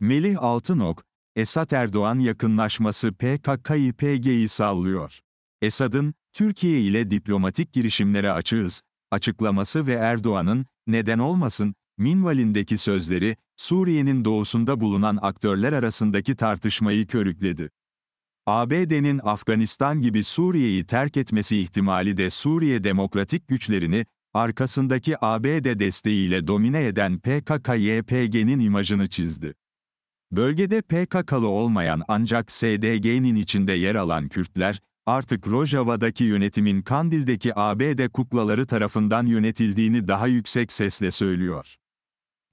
Melih Altınok, Esat Erdoğan yakınlaşması PKK'yı PG'yi sallıyor. Esad'ın, Türkiye ile diplomatik girişimlere açığız, açıklaması ve Erdoğan'ın, neden olmasın, minvalindeki sözleri, Suriye'nin doğusunda bulunan aktörler arasındaki tartışmayı körükledi. ABD'nin Afganistan gibi Suriye'yi terk etmesi ihtimali de Suriye demokratik güçlerini, arkasındaki ABD desteğiyle domine eden PKK-YPG'nin imajını çizdi. Bölgede PKK'lı olmayan ancak SDG'nin içinde yer alan Kürtler, artık Rojava'daki yönetimin Kandil'deki ABD kuklaları tarafından yönetildiğini daha yüksek sesle söylüyor.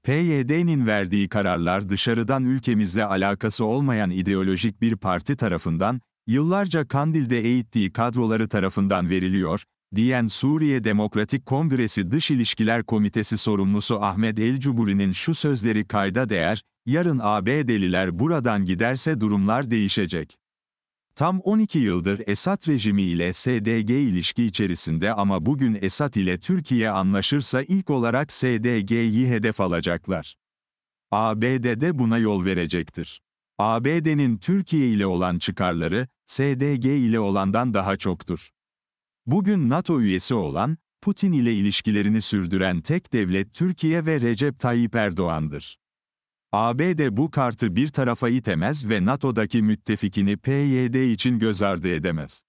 PYD'nin verdiği kararlar dışarıdan ülkemizle alakası olmayan ideolojik bir parti tarafından, yıllarca Kandil'de eğittiği kadroları tarafından veriliyor, diyen Suriye Demokratik Kongresi Dış İlişkiler Komitesi sorumlusu Ahmet El Cuburi'nin şu sözleri kayda değer, Yarın ABD'liler buradan giderse durumlar değişecek. Tam 12 yıldır Esad rejimi ile SDG ilişki içerisinde ama bugün Esad ile Türkiye anlaşırsa ilk olarak SDG'yi hedef alacaklar. ABD de buna yol verecektir. ABD'nin Türkiye ile olan çıkarları, SDG ile olandan daha çoktur. Bugün NATO üyesi olan, Putin ile ilişkilerini sürdüren tek devlet Türkiye ve Recep Tayyip Erdoğan'dır. ABD bu kartı bir tarafa itemez ve NATO'daki müttefikini PYD için göz ardı edemez.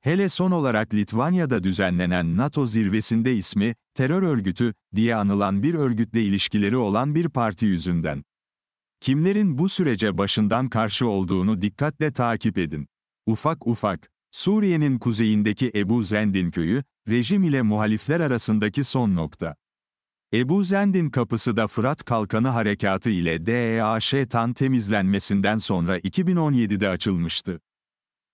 Hele son olarak Litvanya'da düzenlenen NATO zirvesinde ismi, terör örgütü, diye anılan bir örgütle ilişkileri olan bir parti yüzünden. Kimlerin bu sürece başından karşı olduğunu dikkatle takip edin. Ufak ufak, Suriye'nin kuzeyindeki Ebu Zendin köyü, rejim ile muhalifler arasındaki son nokta. Ebu Zend'in kapısı da Fırat Kalkanı Harekatı ile DEAŞ'tan temizlenmesinden sonra 2017'de açılmıştı.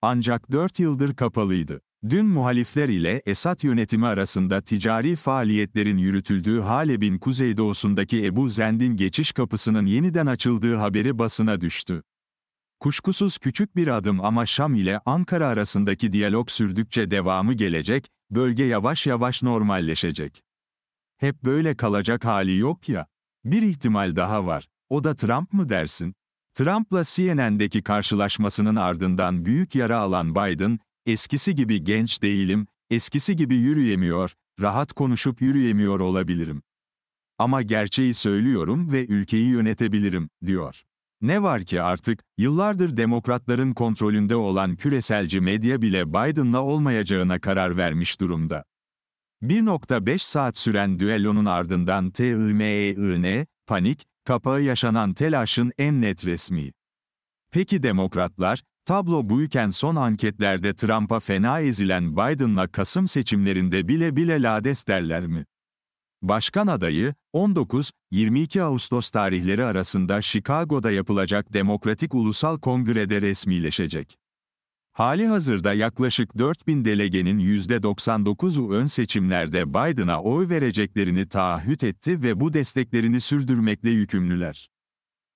Ancak 4 yıldır kapalıydı. Dün muhalifler ile Esad yönetimi arasında ticari faaliyetlerin yürütüldüğü Halep'in kuzeydoğusundaki Ebu Zend'in geçiş kapısının yeniden açıldığı haberi basına düştü. Kuşkusuz küçük bir adım ama Şam ile Ankara arasındaki diyalog sürdükçe devamı gelecek, bölge yavaş yavaş normalleşecek. Hep böyle kalacak hali yok ya. Bir ihtimal daha var. O da Trump mı dersin? Trump'la CNN'deki karşılaşmasının ardından büyük yara alan Biden, eskisi gibi genç değilim, eskisi gibi yürüyemiyor, rahat konuşup yürüyemiyor olabilirim. Ama gerçeği söylüyorum ve ülkeyi yönetebilirim, diyor. Ne var ki artık, yıllardır demokratların kontrolünde olan küreselci medya bile Biden'la olmayacağına karar vermiş durumda. 1.5 saat süren düellonun ardından TİMEİN, panik, kapağı yaşanan telaşın en net resmi. Peki demokratlar, tablo buyken son anketlerde Trump'a fena ezilen Biden'la Kasım seçimlerinde bile bile lades derler mi? Başkan adayı, 19-22 Ağustos tarihleri arasında Chicago'da yapılacak Demokratik Ulusal Kongre'de resmileşecek. Hali hazırda yaklaşık 4000 delegenin %99'u ön seçimlerde Biden'a oy vereceklerini taahhüt etti ve bu desteklerini sürdürmekle yükümlüler.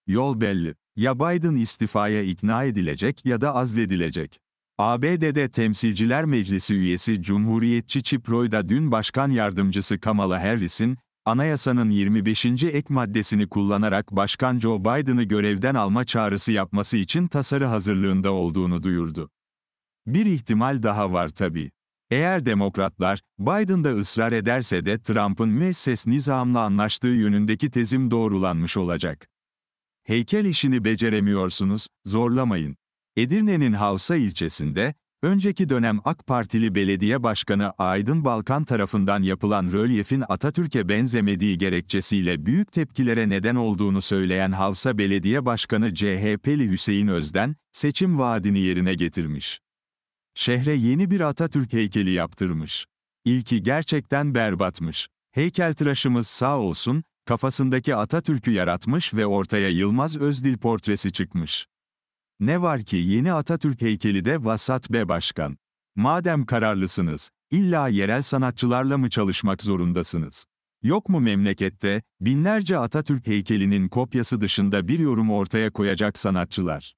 Yol belli. Ya Biden istifaya ikna edilecek ya da azledilecek. ABD'de Temsilciler Meclisi üyesi Cumhuriyetçi Chip Roy'da dün Başkan Yardımcısı Kamala Harris'in, anayasanın 25. ek maddesini kullanarak Başkan Joe Biden'ı görevden alma çağrısı yapması için tasarı hazırlığında olduğunu duyurdu. Bir ihtimal daha var tabii. Eğer demokratlar, Biden'da ısrar ederse de Trump'ın müesses nizamla anlaştığı yönündeki tezim doğrulanmış olacak. Heykel işini beceremiyorsunuz, zorlamayın. Edirne'nin Havsa ilçesinde, önceki dönem AK Partili belediye başkanı Aydın Balkan tarafından yapılan rölyefin Atatürk'e benzemediği gerekçesiyle büyük tepkilere neden olduğunu söyleyen Havsa Belediye Başkanı CHP'li Hüseyin Özden, seçim vaadini yerine getirmiş. Şehre yeni bir Atatürk heykeli yaptırmış. İlki gerçekten berbatmış. Heykel tıraşımız sağ olsun, kafasındaki Atatürk'ü yaratmış ve ortaya Yılmaz Özdil portresi çıkmış. Ne var ki yeni Atatürk heykeli de vasat be başkan. Madem kararlısınız, illa yerel sanatçılarla mı çalışmak zorundasınız? Yok mu memlekette, binlerce Atatürk heykelinin kopyası dışında bir yorum ortaya koyacak sanatçılar?